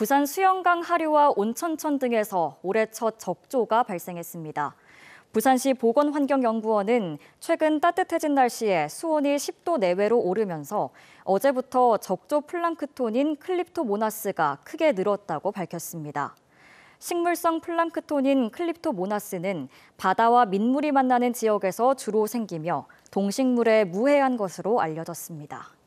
부산 수영강 하류와 온천천 등에서 올해 첫 적조가 발생했습니다. 부산시 보건환경연구원은 최근 따뜻해진 날씨에 수온이 10도 내외로 오르면서 어제부터 적조 플랑크톤인 클립토모나스가 크게 늘었다고 밝혔습니다. 식물성 플랑크톤인 클립토모나스는 바다와 민물이 만나는 지역에서 주로 생기며 동식물에 무해한 것으로 알려졌습니다.